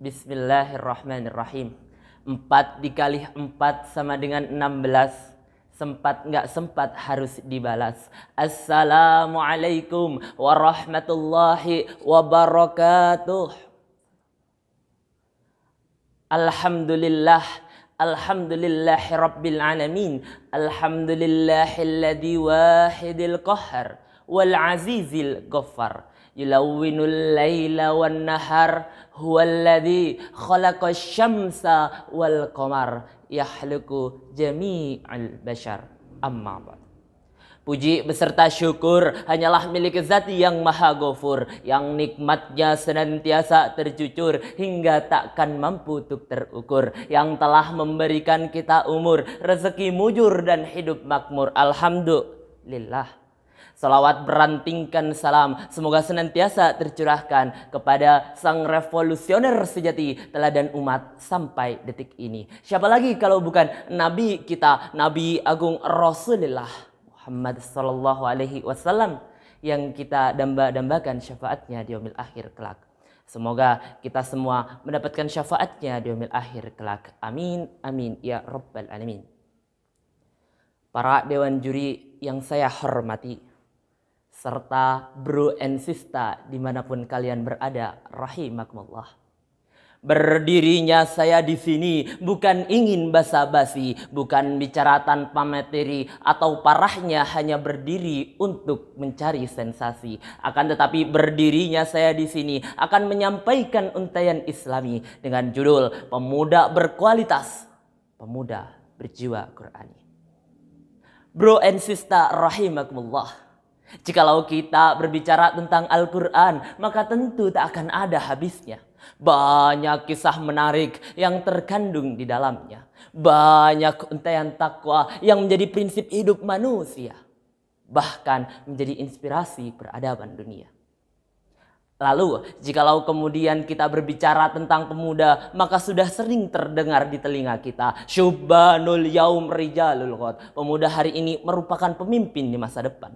Bismillahirrahmanirrahim. Empat dikali empat sama dengan enam belas. Sempat nggak sempat harus dibalas. Assalamualaikum warahmatullahi wabarakatuh. Alhamdulillah. Alhamdulillahi Rabbil Alamin Alhamdulillahilladzi wahidil qahar wal azizil ghaffar yulawwinul laila wan nahar huwallazi khalaqasy syamsa wal qamar yahluku jami'al bashar amma ba'd Puji beserta syukur hanyalah milik zat yang maha gofur, yang nikmatnya senantiasa tercucur hingga takkan mampu untuk terukur, yang telah memberikan kita umur, rezeki mujur dan hidup makmur. Alhamdulillah. Salawat berantingkan salam semoga senantiasa tercurahkan kepada sang revolusioner sejati teladan umat sampai detik ini. Siapa lagi kalau bukan Nabi kita, Nabi Agung Rasulullah Muhammad Sallallahu Alaihi Wasallam yang kita dambakan syafaatnya di umil akhir kelak. Semoga kita semua mendapatkan syafaatnya di umil akhir kelak. Amin, amin, ya Rabbal Alamin. Para Dewan Juri yang saya hormati, serta bro and sista dimanapun kalian berada, rahimakumullah. Berdirinya saya di sini bukan ingin basa-basi, bukan bicara tanpa materi atau parahnya hanya berdiri untuk mencari sensasi. Akan tetapi berdirinya saya di sini akan menyampaikan untayan Islami dengan judul Pemuda Berkualitas, Pemuda Berjiwa Qurani. Bro and sister rahimakumullah Jikalau kita berbicara tentang Al-Quran, maka tentu tak akan ada habisnya. Banyak kisah menarik yang terkandung di dalamnya. Banyak untayan takwa yang menjadi prinsip hidup manusia. Bahkan menjadi inspirasi peradaban dunia. Lalu, jikalau kemudian kita berbicara tentang pemuda, maka sudah sering terdengar di telinga kita, Syubhanul yaum rijalul khot. Pemuda hari ini merupakan pemimpin di masa depan.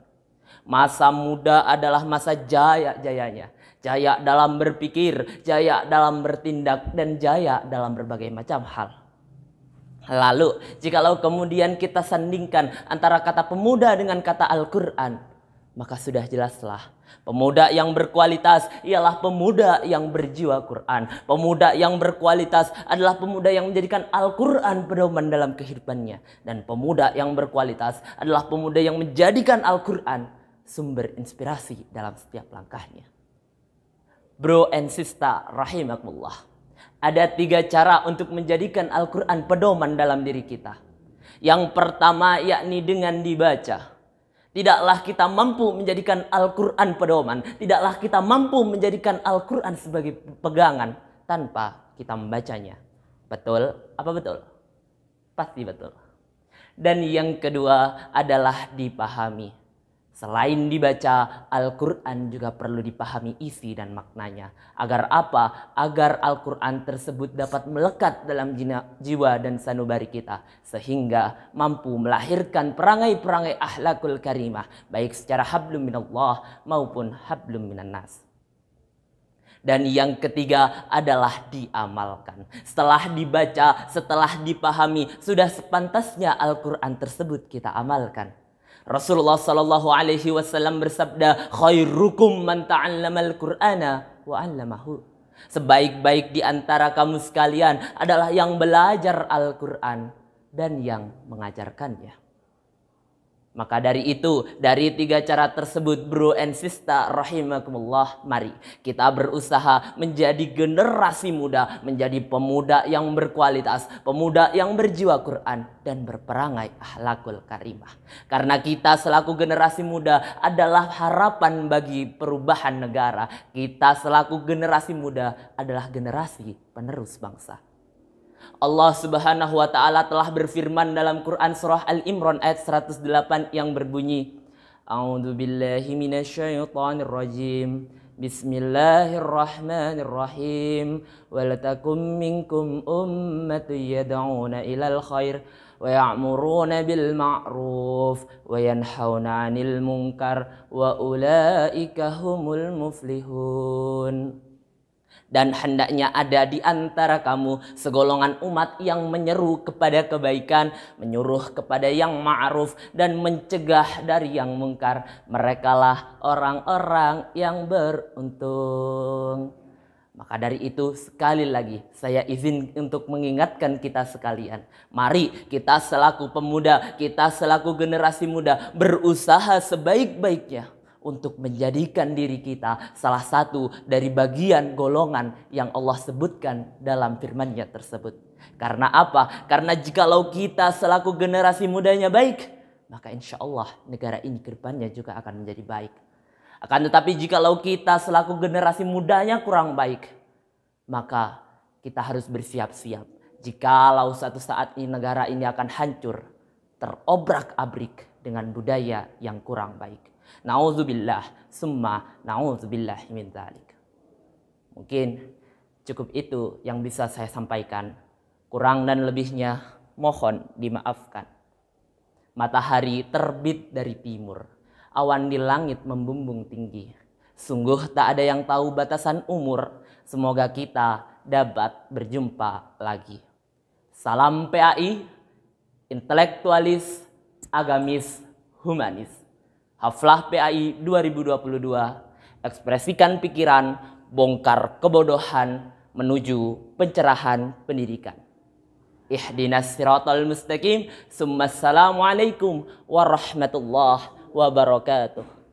Masa muda adalah masa jaya-jayanya. Jaya dalam berpikir, jaya dalam bertindak, dan jaya dalam berbagai macam hal. Lalu, jikalau kemudian kita sandingkan antara kata pemuda dengan kata Al-Quran, maka sudah jelaslah Pemuda yang berkualitas ialah pemuda yang berjiwa Quran. Pemuda yang berkualitas adalah pemuda yang menjadikan Al-Quran pedoman dalam kehidupannya. Dan pemuda yang berkualitas adalah pemuda yang menjadikan Al-Quran sumber inspirasi dalam setiap langkahnya. Bro and sister rahimakumullah. Ada tiga cara untuk menjadikan Al-Quran pedoman dalam diri kita. Yang pertama yakni dengan dibaca. Tidaklah kita mampu menjadikan Al-Quran pedoman. Tidaklah kita mampu menjadikan Al-Quran sebagai pegangan tanpa kita membacanya. Betul apa betul? Pasti betul. Dan yang kedua adalah dipahami Selain dibaca, Al-Quran juga perlu dipahami isi dan maknanya. Agar apa? Agar Al-Quran tersebut dapat melekat dalam jiwa dan sanubari kita. Sehingga mampu melahirkan perangai-perangai ahlakul karimah. Baik secara hablum minallah maupun hablum minannas. Dan yang ketiga adalah diamalkan. Setelah dibaca, setelah dipahami, sudah sepantasnya Al-Quran tersebut kita amalkan. Rasulullah Shallallahu Alaihi Wasallam bersabda, "Khairukum man ta'allamal Qur'ana wa 'allamahu." Sebaik-baik di antara kamu sekalian adalah yang belajar Al-Qur'an dan yang mengajarkannya. Maka dari itu, dari tiga cara tersebut bro and sister rahimakumullah, mari kita berusaha menjadi generasi muda, menjadi pemuda yang berkualitas, pemuda yang berjiwa Quran dan berperangai ahlakul karimah. Karena kita selaku generasi muda adalah harapan bagi perubahan negara. Kita selaku generasi muda adalah generasi penerus bangsa. Allah Subhanahu wa taala telah berfirman dalam Quran surah Al-Imran ayat 108 yang berbunyi A'udzu billahi minasyaitonir rajim Bismillahirrahmanirrahim Walatakum minkum ummatu yad'una ilal khair wa ya'muruna bil ma'ruf wa yanhauna 'anil munkar wa ulaika humul muflihun dan hendaknya ada di antara kamu segolongan umat yang menyeru kepada kebaikan, menyuruh kepada yang ma'ruf dan mencegah dari yang mungkar. Merekalah orang-orang yang beruntung. Maka dari itu sekali lagi saya izin untuk mengingatkan kita sekalian. Mari kita selaku pemuda, kita selaku generasi muda berusaha sebaik-baiknya untuk menjadikan diri kita salah satu dari bagian golongan yang Allah sebutkan dalam firman-Nya tersebut. Karena apa? Karena jikalau kita selaku generasi mudanya baik, maka insya Allah negara ini ke depannya juga akan menjadi baik. Akan tetapi jikalau kita selaku generasi mudanya kurang baik, maka kita harus bersiap-siap. Jikalau satu saat ini negara ini akan hancur, terobrak-abrik dengan budaya yang kurang baik. Nauzubillah, summa nauzubillah min zalik. Mungkin cukup itu yang bisa saya sampaikan. Kurang dan lebihnya mohon dimaafkan. Matahari terbit dari timur. Awan di langit membumbung tinggi. Sungguh tak ada yang tahu batasan umur. Semoga kita dapat berjumpa lagi. Salam PAI, intelektualis, agamis, humanis. Haflah PAI 2022, ekspresikan pikiran, bongkar kebodohan, menuju pencerahan pendidikan. Ihdinas siratal mustaqim, Assalamualaikum warahmatullahi wabarakatuh.